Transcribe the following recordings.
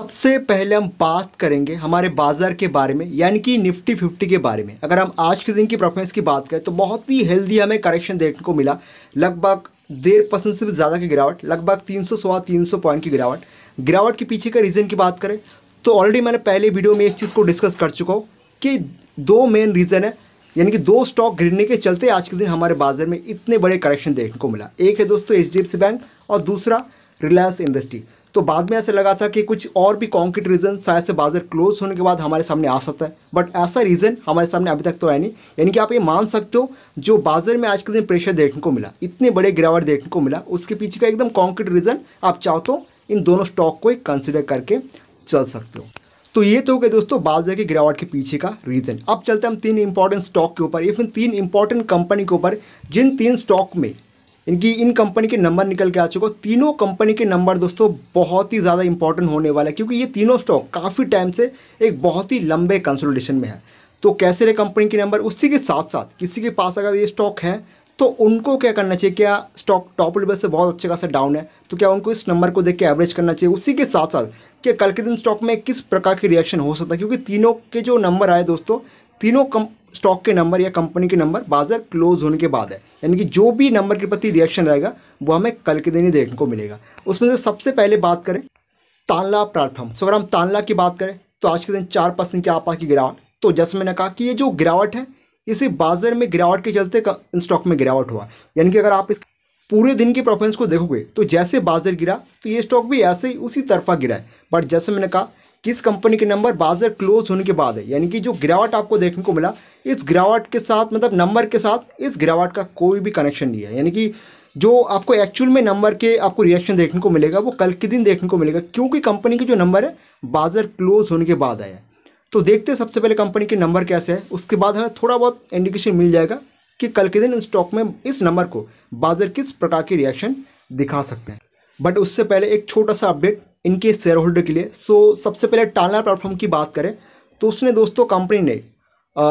सबसे पहले हम बात करेंगे हमारे बाज़ार के बारे में यानी कि निफ्टी फिफ्टी के बारे में अगर हम आज के दिन की परफॉर्मेंस की बात करें तो बहुत ही हेल्दी हमें करेक्शन देखने को मिला लगभग डेढ़ परसेंट से भी ज़्यादा की गिरावट लगभग तीन सौ सवा तीन सौ पॉइंट की गिरावट गिरावट के पीछे का रीज़न की बात करें तो ऑलरेडी मैंने पहले वीडियो में इस चीज़ को डिस्कस कर चुका हूँ कि दो मेन रीज़न है यानी कि दो स्टॉक गिरने के चलते आज के दिन हमारे बाजार में इतने बड़े करेक्शन देखने को मिला एक है दोस्तों एच बैंक और दूसरा रिलायंस इंडस्ट्री तो बाद में ऐसे लगा था कि कुछ और भी कॉन्क्रीट रीज़न शायद से बाजार क्लोज होने के बाद हमारे सामने आ सकता है बट ऐसा रीज़न हमारे सामने अभी तक तो है नहीं यानी कि आप ये मान सकते हो जो बाजार में आज के दिन प्रेशर देखने को मिला इतने बड़े गिरावट देखने को मिला उसके पीछे का एकदम कॉन्क्रीट रीज़न आप चाहते हो तो इन दोनों स्टॉक को कंसिडर करके चल सकते हो तो ये तो हो गया दोस्तों बाजार की गिरावट के पीछे का रीज़न अब चलते हैं हम तीन इंपॉर्टेंट स्टॉक के ऊपर या फिर तीन इंपॉर्टेंट कंपनी के ऊपर जिन तीन स्टॉक में इनकी इन कंपनी के नंबर निकल के आ चुके तीनों कंपनी के नंबर दोस्तों बहुत ही ज़्यादा इंपॉर्टेंट होने वाला है क्योंकि ये तीनों स्टॉक काफ़ी टाइम से एक बहुत ही लंबे कंसोलिडेशन में है तो कैसे रहे कंपनी के नंबर उसी के साथ साथ किसी के पास अगर ये स्टॉक है तो उनको क्या करना चाहिए क्या स्टॉक टॉप लेवल से बहुत अच्छे खासा डाउन है तो क्या उनको इस नंबर को देख के एवरेज करना चाहिए उसी के साथ साथ क्या कल के दिन स्टॉक में किस प्रकार की रिएक्शन हो सकता है क्योंकि तीनों के जो नंबर आए दोस्तों तीनों कम स्टॉक के नंबर या कंपनी के नंबर बाजार क्लोज होने के बाद है यानी कि जो भी नंबर के प्रति रिएक्शन रहेगा वो हमें कल के दिन ही देखने को मिलेगा उसमें से सबसे पहले बात करें तानला प्लेटफॉर्म सो अगर हम तानला की बात करें तो आज के दिन चार परसेंट के आपा की गिरावट तो जैसे मैंने कहा कि ये जो गिरावट है इसे बाजार में गिरावट के चलते स्टॉक में गिरावट हुआ यानी कि अगर आप इस पूरे दिन की परफॉर्मेंस को देखोगे तो जैसे बाजार गिरा तो ये स्टॉक भी ऐसे ही उसी तरफा गिरा है बट जैसे मैंने कहा किस कंपनी के नंबर बाजार क्लोज होने के बाद है यानी कि जो गिरावट आपको देखने को मिला इस गिरावट के साथ मतलब नंबर के साथ इस गिरावट का कोई भी कनेक्शन नहीं है यानी कि जो आपको एक्चुअल में नंबर के आपको रिएक्शन देखने को मिलेगा वो कल के दिन देखने को मिलेगा क्योंकि कंपनी के जो नंबर है बाजार क्लोज होने के बाद आया तो देखते हैं सबसे पहले कंपनी के नंबर कैसे है उसके बाद हमें थोड़ा बहुत इंडिकेशन मिल जाएगा कि कल के दिन स्टॉक में इस नंबर को बाजार किस प्रकार की रिएक्शन दिखा सकते हैं बट उससे पहले एक छोटा सा अपडेट इनके शेयर होल्डर के लिए सो so, सबसे पहले टालना प्लेटफॉर्म की बात करें तो उसने दोस्तों कंपनी ने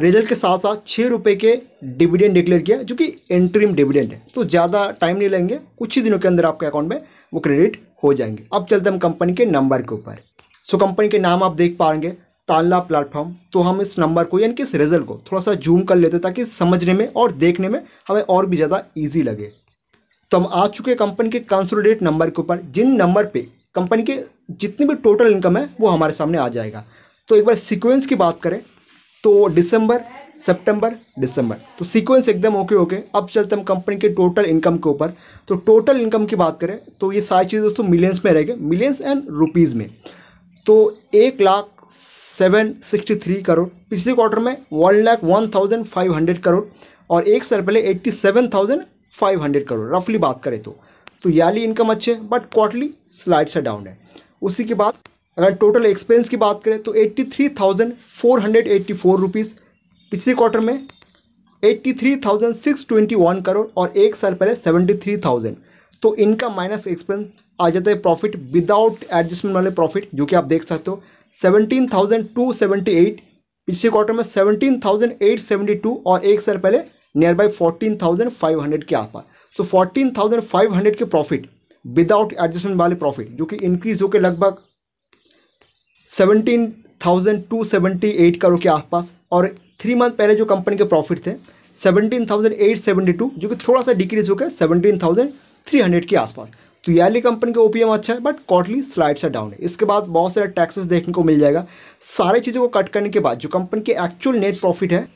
रिजल्ट के साथ साथ छः रुपये के डिविडेंड डिक्लेयर किया जो कि इंट्रीम डिविडेंड है तो ज़्यादा टाइम नहीं लेंगे कुछ ही दिनों के अंदर आपके अकाउंट में वो क्रेडिट हो जाएंगे अब चलते हम कंपनी के नंबर के ऊपर सो कंपनी के नाम आप देख पाएंगे ताला प्लेटफॉर्म तो हम इस नंबर को यानी कि इस रिजल्ट को थोड़ा सा जूम कर लेते ताकि समझने में और देखने में हमें और भी ज़्यादा ईजी लगे तो हम आ चुके कंपनी के कंसोलिडेट नंबर के ऊपर जिन नंबर पर कंपनी के जितनी भी टोटल इनकम है वो हमारे सामने आ जाएगा तो एक बार सीक्वेंस की बात करें तो दिसंबर सितंबर दिसंबर तो सीक्वेंस एकदम ओके ओके अब चलते हम कंपनी के टोटल इनकम के ऊपर तो टोटल इनकम की बात करें तो ये सारी चीज़ें दोस्तों मिलियंस में रहेगी मिलियंस एंड रुपीज़ में तो एक lakh seven sixty three crore पिछले क्वार्टर में one lakh one thousand five hundred crore और एक साल पहले eighty seven thousand five hundred crore रफली बात करें तो तो ईयरली इनकम अच्छे हैं बट क्वार्टली स्लाइड से डाउन है उसी के बाद अगर टोटल एक्सपेंस की बात करें तो eighty three thousand four hundred eighty four rupees पिछले क्वार्टर में eighty three thousand six twenty one crore और एक साल पहले सेवेंटी थ्री थाउजेंड तो इनका माइनस एक्सपेंस आ जाता है प्रॉफिट विदाउट एडजस्टमेंट वाले प्रॉफिट जो कि आप देख सकते हो seventeen thousand two seventy eight पिछले क्वार्टर में seventeen thousand eight seventy two और एक साल पहले nearby fourteen thousand five hundred के आसपास so fourteen thousand five hundred के प्रॉफिट विदाउट एडजस्टमेंट वाले प्रॉफिट जो कि इंक्रीज होकर लगभग seventeen thousand two seventy eight crore के आसपास और थ्री मंथ पहले जो कंपनी के प्रॉफिट थे seventeen thousand eight seventy two जो कि थोड़ा सा डिक्रीज होकर सेवनटीन थाउजेंड थ्री हंड्रेड के आसपास तो ईयरली कंपनी का ओपीएम अच्छा है बट क्वार्टली स्लाइड सा डाउन है इसके बाद बहुत सारे टैक्सेस देखने को मिल जाएगा सारी चीज़ों को कट करने के बाद जो कंपनी के एक्चुअल नेट प्रॉफिट है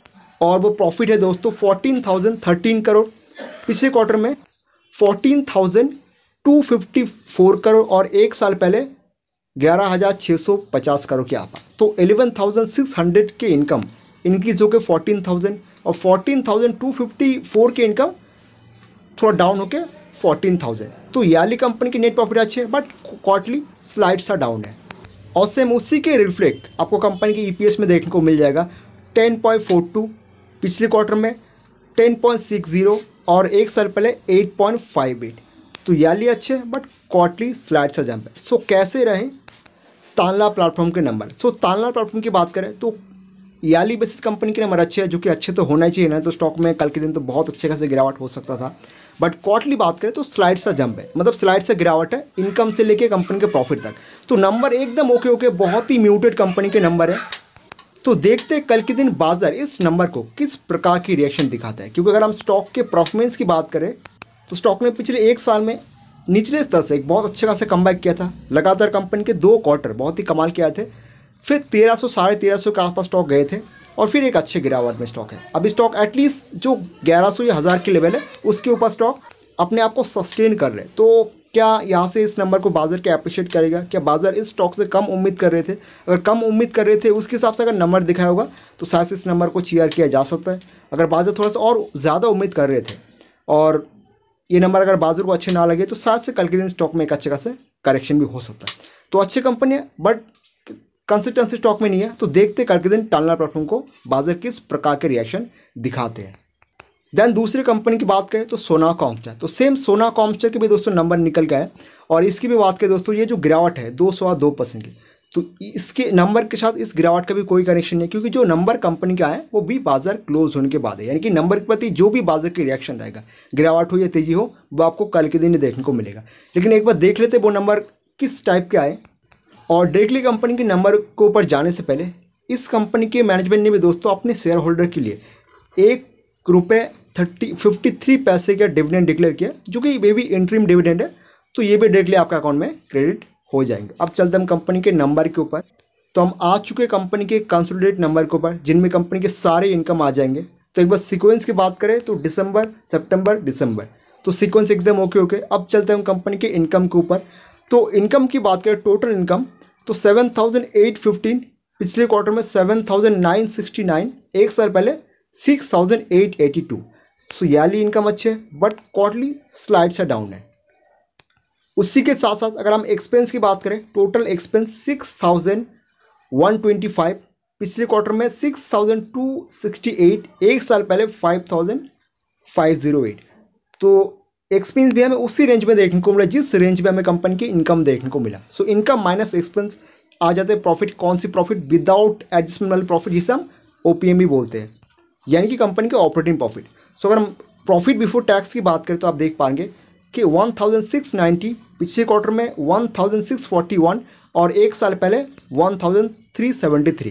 और वो प्रॉफिट है दोस्तों फोर्टीन थाउजेंड थर्टीन करोड़ पिछले क्वार्टर में fourteen thousand two fifty four crore और एक साल पहले ग्यारह हज़ार छः सौ पचास करोड़ की आप तो एलेवन थाउजेंड सिक्स हंड्रेड के इनकम इनक्रीज होकर फोर्टीन थाउजेंड और fourteen thousand two fifty four के इनकम थोड़ा डाउन होकर फोर्टीन थाउजेंड तो ईयरली कंपनी की नेट प्रॉफिट अच्छी है बट क्वार्टली स्लाइड सा डाउन है और सेम उसी के रिफ्लेक्ट आपको कंपनी के एस e में देखने को मिल जाएगा टेन पॉइंट फोर टू पिछले क्वार्टर में टेन पॉइंट सिक्स जीरो और एक साल पहले एट पॉइंट फाइव एट तो याली अच्छे हैं बट क्वार्टली स्लाइड सा जंप है सो कैसे रहें तानला प्लेटफॉर्म के नंबर सो तानला प्लेटफॉर्म की बात करें तो याली बेसिस कंपनी के नंबर अच्छे हैं जो कि अच्छे तो होना चाहिए ना तो स्टॉक में कल के दिन तो बहुत अच्छे खासे गिरावट हो सकता था बट क्वार्टली बात करें तो स्लाइड सा जंप है मतलब स्लाइड से गिरावट है इनकम से लेके कंपनी के प्रॉफिट तक तो नंबर एकदम ओके ओके बहुत ही म्यूटेड कंपनी के नंबर है तो देखते हैं कल के दिन बाजार इस नंबर को किस प्रकार की रिएक्शन दिखाता है क्योंकि अगर हम स्टॉक के परफॉर्मेंस की बात करें तो स्टॉक ने पिछले एक साल में निचले स्तर से एक बहुत अच्छे खासा कम किया था लगातार कंपनी के दो क्वार्टर बहुत ही कमाल के आए थे फिर तेरह सौ साढ़े तेरह सौ के आसपास स्टॉक गए थे और फिर एक अच्छे गिरावट में स्टॉक है अभी स्टॉक एटलीस्ट जो ग्यारह सौ या हज़ार के लेवल है उसके ऊपर स्टॉक अपने आप को सस्टेन कर रहे तो क्या यहाँ से इस नंबर को बाज़ार क्या अप्रिशिएट करेगा क्या बाज़ार इस स्टॉक से कम उम्मीद कर रहे थे अगर कम उम्मीद कर रहे थे उसके हिसाब से अगर नंबर दिखाया होगा तो शायद इस नंबर को चेयर किया जा सकता है अगर बाज़ार थोड़ा सा और ज़्यादा उम्मीद कर रहे थे और ये नंबर अगर बाज़ार को अच्छे ना लगे तो शायद से कल के दिन स्टॉक में एक अच्छे खासे करेक्शन भी हो सकता है तो अच्छी कंपनी है बट कंसिस्टेंसी स्टॉक में नहीं है तो देखते कल के दिन टालना प्लेटफॉर्म को बाज़ार किस प्रकार के रिएक्शन दिखाते हैं देन दूसरी कंपनी की बात करें तो सोना कॉम्पचर तो सेम सोना कॉम्पचर के भी दोस्तों नंबर निकल गया है और इसकी भी बात करें दोस्तों ये जो गिरावट है दो सवा दो परसेंट की तो इसके नंबर के साथ इस गिरावट का भी कोई कनेक्शन नहीं क्योंकि जो नंबर कंपनी का है वो भी बाजार क्लोज होने के बाद है यानी कि नंबर के प्रति जो भी बाजार की रिएक्शन रहेगा गिरावट हो या तेजी हो वो आपको कल के दिन ही देखने को मिलेगा लेकिन एक बार देख लेते वो नंबर किस टाइप के आए और डायरेक्टली कंपनी के नंबर के ऊपर जाने से पहले इस कंपनी के मैनेजमेंट ने भी दोस्तों अपने शेयर होल्डर के लिए एक रुपये थर्टी फिफ्टी थ्री पैसे का डिविडेंड डिक्लेयर किया जो कि वे भी इंट्रीम डिविडेंड है तो ये भी डायरेक्टली आपके अकाउंट में क्रेडिट हो जाएंगे अब चलते हम कंपनी के नंबर के ऊपर तो हम आ चुके कंपनी के कंसोलिडेट नंबर के ऊपर जिनमें कंपनी के सारे इनकम आ जाएंगे तो एक बार सिक्वेंस की बात करें तो दिसंबर सेप्टेम्बर दिसंबर तो सिक्वेंस एकदम ओके ओके अब चलते हम कंपनी के इनकम के ऊपर तो इनकम की बात करें टोटल इनकम तो सेवन थाउजेंड एट फिफ्टीन पिछले क्वार्टर में seven thousand nine sixty nine एक साल पहले six thousand eight eighty two so yearly income अच्छे है बट क्वार्टली स्लाइड से डाउन है उसी के साथ साथ अगर हम एक्सपेंस की बात करें total expense six thousand one twenty five पिछले क्वार्टर में six thousand two sixty eight एक साल पहले five thousand five zero eight तो एक्सपेंस भी हमें उसी रेंज में देखने को मिला जिस रेंज में हमें कंपनी की इनकम देखने को मिला सो इनकम माइनस एक्सपेंस आ जाते हैं प्रॉफिट कौन सी प्रॉफिट विदाउट एडजस्टमेंट वाले प्रॉफिट जिसे हम ओ भी बोलते हैं यानी कि कंपनी के ऑपरेटिंग प्रॉफिट सो अगर हम प्रॉफिट बिफोर टैक्स की बात करें तो आप देख पाएंगे कि 1690 पिछले क्वार्टर में 1641 और एक साल पहले 1373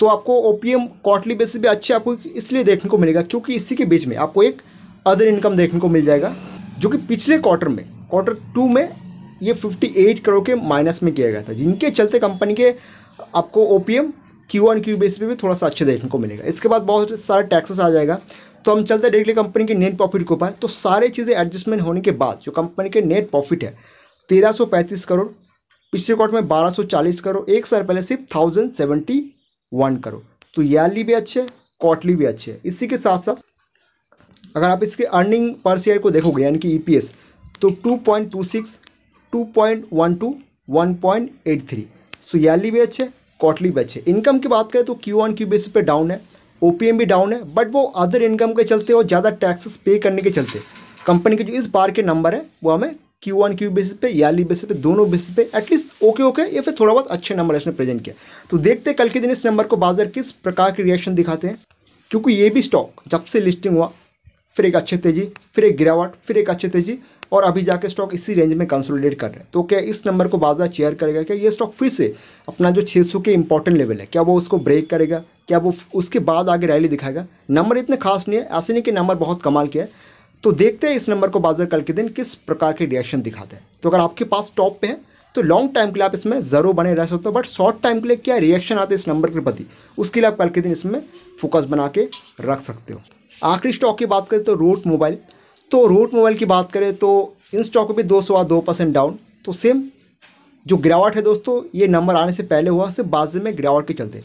तो आपको O P M quarterly basis भी अच्छे आपको इसलिए देखने को मिलेगा क्योंकि इसी के बीच में आपको एक अदर इनकम देखने को मिल जाएगा जो कि पिछले क्वार्टर में क्वार्टर टू में ये 58 करोड़ के माइनस में किया गया था जिनके चलते कंपनी के आपको O P M Q on Q base पे भी थोड़ा सा अच्छे देखने को मिलेगा इसके बाद बहुत सारा टैक्सेस आ जाएगा तो हम चलते हैं डायरेक्टली कंपनी के नेट प्रॉफिट के ऊपर तो सारे चीज़ें एडजस्टमेंट होने के बाद जो कंपनी के नेट प्रॉफिट है तेरह सौ पैंतीस करोड़ पिछले क्वार्टर में बारह सौ चालीस करोड़ एक साल पहले सिर्फ थाउजेंड सेवेंटी वन करोड़ तो ईयरली भी अच्छे क्वार्टली भी अच्छे है इसी के साथ साथ अगर आप इसके अर्निंग पर शेयर को देखोगे यानी कि ई e तो two point two six two point one two one point eight three so yearly भी अच्छे क्वार्टली बैच है इनकम की बात करें तो क्यू ऑन क्यू बेसिस पे डाउन है ओपीएम भी डाउन है बट वो अदर इनकम के चलते और ज़्यादा टैक्सेस पे करने के चलते कंपनी के जो इस बार के नंबर है वो हमें क्यू वन क्यू बेसिस पे याली बेसिस पे दोनों बेसिस पे एटलीस्ट ओके ओके या फिर थोड़ा बहुत अच्छे नंबर इसने प्रेजेंट किया तो देखते हैं कल के दिन इस नंबर को बाजार किस प्रकार के रिएक्शन दिखाते हैं क्योंकि ये भी स्टॉक जब से लिस्टिंग हुआ फिर एक अच्छे तेजी फिर एक गिरावट फिर एक अच्छे तेजी और अभी जाके स्टॉक इसी रेंज में कंसोलिडेट कर रहे हैं तो क्या इस नंबर को बाजार चेयर करेगा क्या ये स्टॉक फिर से अपना जो 600 के इंपॉर्टेंट लेवल है क्या वो उसको ब्रेक करेगा क्या वो उसके बाद आगे रैली दिखाएगा नंबर इतने खास नहीं है ऐसे नहीं कि नंबर बहुत कमाल के है तो देखते हैं इस नंबर को बाजार कल के दिन किस प्रकार के रिएक्शन दिखाते हैं तो अगर आपके पास टॉप पे है तो लॉन्ग टाइम के लिए आप इसमें ज़रूर बने रह सकते हो बट शॉर्ट टाइम के लिए क्या रिएक्शन आते हैं इस नंबर के प्रति उसके लिए आप कल के दिन इसमें फोकस बना के रख सकते हो आखिरी स्टॉक की बात करें तो रोट मोबाइल तो रूट मोबाइल की बात करें तो इन स्टॉक में भी दो सौ दो परसेंट डाउन तो सेम जो गिरावट है दोस्तों ये नंबर आने से पहले हुआ सिर्फ बाजे में गिरावट के चलते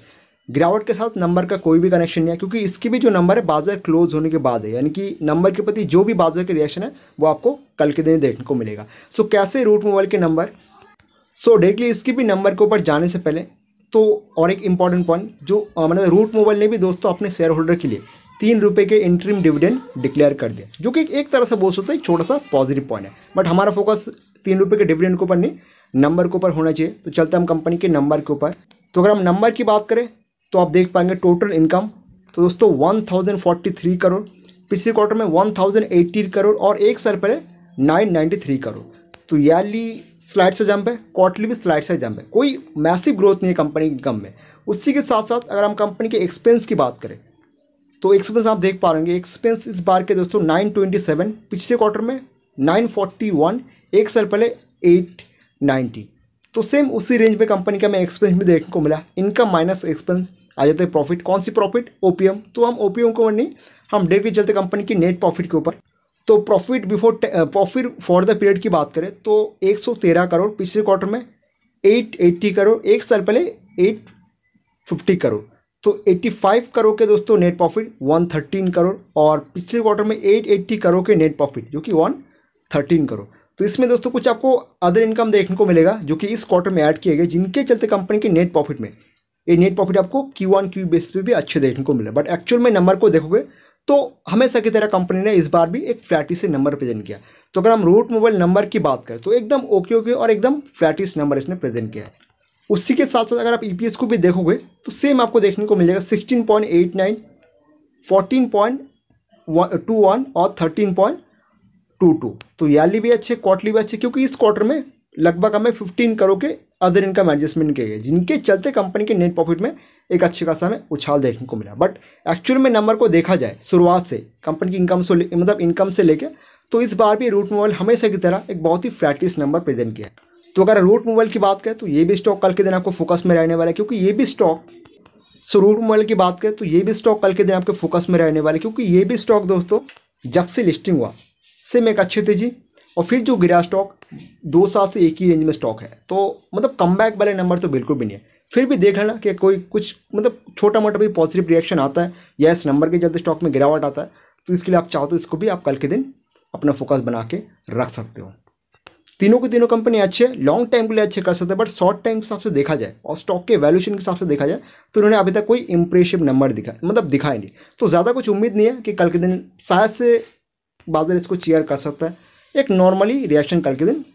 गिरावट के साथ नंबर का कोई भी कनेक्शन नहीं है क्योंकि इसकी भी जो नंबर है बाजार क्लोज होने के बाद है यानी कि नंबर के प्रति जो भी बाजार का रिएक्शन है वो आपको कल के दिन देखने को मिलेगा सो so, कैसे रूट मोबाइल के नंबर सो so, डायरेक्टली इसकी भी नंबर के ऊपर जाने से पहले तो और एक इम्पॉर्टेंट पॉइंट जो मतलब रूट मोबाइल ने भी दोस्तों अपने शेयर होल्डर के लिए तीन रुपये के इंट्रीम डिविडेंड डिक्लेयर कर दिया जो कि एक तरह से बोल सकते हैं छोटा सा पॉजिटिव पॉइंट है बट हमारा फोकस तीन रुपये के डिविडेंड के ऊपर नहीं नंबर के ऊपर होना चाहिए तो चलते हम कंपनी के नंबर के ऊपर तो अगर हम नंबर की बात करें तो आप देख पाएंगे टोटल इनकम तो दोस्तों one thousand forty three crore पिछले क्वार्टर में वन थाउजेंड एट्टी करोड़ और एक साल पहले नाइन नाइन्टी थ्री करोड़ तो ईयरली स्लाइड से जंप है क्वार्टरली भी स्लाइड से जंप है कोई मैसिव ग्रोथ नहीं है कंपनी की इनकम में उसी के साथ साथ अगर हम कंपनी के एक्सपेंस की बात करें तो एक्सपेंस आप देख पा रहे एक्सपेंस इस बार के दोस्तों नाइन ट्वेंटी सेवन पिछले क्वार्टर में नाइन फोर्टी वन एक साल पहले एट नाइन्टी तो सेम उसी रेंज में कंपनी का हमें एक्सपेंस भी देखने को मिला इनकम माइनस एक्सपेंस आ जाता है प्रॉफिट कौन सी प्रॉफिट ओपीएम तो हम ओपीएम को नहीं हम डेट के चलते कंपनी की नेट प्रॉफिट के ऊपर तो profit before profit for the period की बात करें तो तेरह करोड़ पिछले क्वार्टर में एट्टी करोड़ एक साल पहले फिफ्टी करोड़ तो 85 करोड़ के दोस्तों नेट प्रॉफिट 113 करोड़ और पिछले क्वार्टर में 880 करोड़ के नेट प्रॉफिट जो कि 113 करोड़ तो इसमें दोस्तों कुछ आपको अदर इनकम देखने को मिलेगा जो कि इस क्वार्टर में ऐड किए गए जिनके चलते कंपनी के नेट प्रॉफिट में ये नेट प्रॉफिट आपको क्यू वन क्यू बेस पर भी अच्छे देखने को मिले बट एक्चुअल में नंबर को देखोगे तो हमेशा की तरह कंपनी ने इस बार भी एक फ्लैटिस नंबर प्रेजेंट किया तो अगर हम रूट मोबाइल नंबर की बात करें तो एकदम ओके ओके और एकदम फ्लैटिस नंबर इसने प्रेजेंट किया है उसी के साथ साथ अगर आप ई e को भी देखोगे तो सेम आपको देखने को मिल जाएगा sixteen point eight nine fourteen point two one और थर्टीन पॉइंट टू टू तो याली भी अच्छे क्वार्टरली भी अच्छे क्योंकि इस क्वार्टर में लगभग हमें फिफ्टीन करोड़ के अदर इनकम एडजस्टमेंट किए गए जिनके चलते कंपनी के नेट प्रॉफिट में एक अच्छे खासा हमें उछाल देखने को मिला बट एक्चुअल में नंबर को देखा जाए शुरुआत से कंपनी की इनकम से मतलब इनकम से लेके तो इस बार भी रूट मोबाइल हमेशा की तरह एक बहुत ही फ्लैटिस नंबर प्रेजेंट किया है तो अगर रूट मोबाइल की बात करें तो ये भी स्टॉक कल के दिन आपको फोकस में रहने वाला है क्योंकि ये भी स्टॉक सो रूट मोबाइल की बात करें तो ये भी स्टॉक कल के दिन आपके फोकस में रहने वाला है क्योंकि ये भी स्टॉक दोस्तों जब से लिस्टिंग हुआ सेम एक अच्छे थे जी और फिर जो गिरा स्टॉक दो साल से एक ही रेंज में स्टॉक है तो मतलब कम बैक वाले नंबर तो बिल्कुल भी नहीं है फिर भी देख लेना कि कोई कुछ मतलब छोटा मोटा भी पॉजिटिव रिएक्शन आता है या इस नंबर के जल्द स्टॉक में गिरावट आता है तो इसके लिए आप चाहो तो इसको भी आप कल के दिन अपना फोकस बना के रख सकते हो तीनों के तीनों कंपनी अच्छे लॉन्ग टाइम के लिए अच्छे कर सकते हैं बट शॉर्ट टाइम के हिसाब से देखा जाए और स्टॉक के वैल्यूशन के हिसाब से देखा जाए तो उन्होंने अभी तक कोई इंप्रेसिव नंबर दिखा मतलब दिखाई नहीं तो ज़्यादा कुछ उम्मीद नहीं है कि कल के दिन शायद से बाजार इसको चेयर कर सकता है एक नॉर्मली रिएक्शन कल के दिन